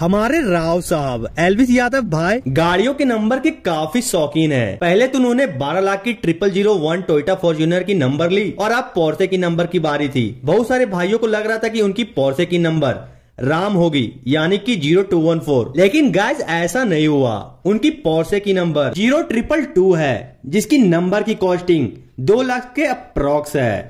हमारे राव साहब एलविस यादव भाई गाड़ियों के नंबर के काफी शौकीन है पहले तो उन्होंने 12 लाख की triple zero one Toyota Fortuner की नंबर ली और अब पोर्से की नंबर की बारी थी बहुत सारे भाइयों को लग रहा था कि उनकी पोर्से की नंबर राम होगी यानी कि जीरो टू वन फोर लेकिन गाइस ऐसा नहीं हुआ उनकी पोर्से की नंबर जीरो ट्रिपल टू है जिसकी नंबर की कॉस्टिंग दो लाख के अप्रोक्स है